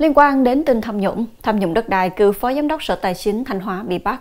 Liên quan đến tin tham nhũng, tham nhũng đất đai cựu Phó Giám đốc Sở Tài chính Thanh Hóa bị bắt.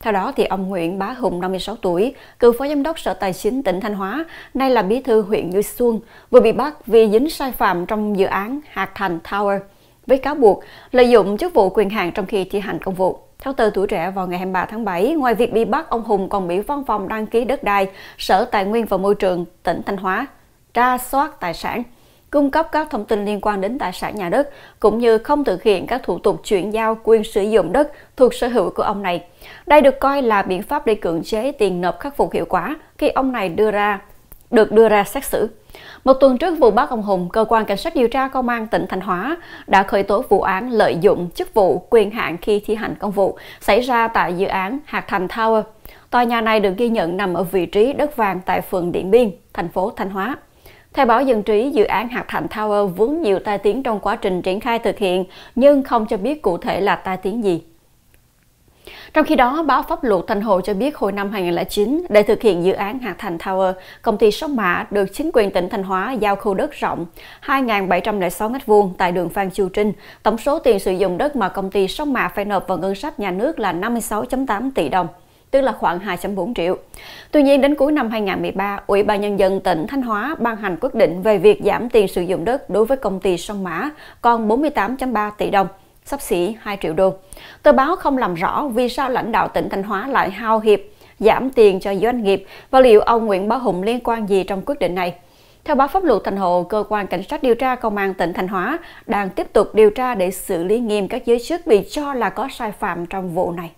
Theo đó, thì ông Nguyễn Bá Hùng, 56 tuổi, cựu Phó Giám đốc Sở Tài chính tỉnh Thanh Hóa, nay là bí thư huyện Như Xuân, vừa bị bắt vì dính sai phạm trong dự án Hạc Thành Tower với cáo buộc lợi dụng chức vụ quyền hạn trong khi thi hành công vụ. Theo tờ tuổi trẻ vào ngày 23 tháng 7, ngoài việc bị bắt, ông Hùng còn bị văn phòng đăng ký đất đai, Sở Tài nguyên và Môi trường tỉnh Thanh Hóa tra soát tài sản – cung cấp các thông tin liên quan đến tài sản nhà đất, cũng như không thực hiện các thủ tục chuyển giao quyền sử dụng đất thuộc sở hữu của ông này. Đây được coi là biện pháp để cưỡng chế tiền nộp khắc phục hiệu quả khi ông này đưa ra được đưa ra xét xử. Một tuần trước vụ bắt ông Hùng, cơ quan cảnh sát điều tra công an tỉnh Thanh Hóa đã khởi tố vụ án lợi dụng chức vụ quyền hạn khi thi hành công vụ xảy ra tại dự án Hạc Thành Tower. Tòa nhà này được ghi nhận nằm ở vị trí đất vàng tại phường Điện Biên, thành phố Thanh Hóa. Theo báo Dân trí, dự án Hạt Thành Tower vướng nhiều tai tiếng trong quá trình triển khai thực hiện, nhưng không cho biết cụ thể là tai tiếng gì. Trong khi đó, báo Pháp luật Thanh Hồ cho biết hồi năm 2009, để thực hiện dự án Hạt Thành Tower, công ty Sóc Mã được chính quyền tỉnh Thanh Hóa giao khu đất rộng 2.706 m2 tại đường Phan Chu Trinh. Tổng số tiền sử dụng đất mà công ty Sóc Mã phải nộp vào ngân sách nhà nước là 56.8 tỷ đồng tức là khoảng 2,4 triệu. Tuy nhiên, đến cuối năm 2013, Ủy ban Nhân dân tỉnh Thanh Hóa ban hành quyết định về việc giảm tiền sử dụng đất đối với công ty Sông Mã còn 48.3 tỷ đồng, sắp xỉ 2 triệu đô. Tờ báo không làm rõ vì sao lãnh đạo tỉnh Thanh Hóa lại hao hiệp giảm tiền cho doanh nghiệp và liệu ông Nguyễn Bá Hùng liên quan gì trong quyết định này. Theo báo pháp luật Thành Hồ, cơ quan cảnh sát điều tra công an tỉnh Thanh Hóa đang tiếp tục điều tra để xử lý nghiêm các giới chức bị cho là có sai phạm trong vụ này.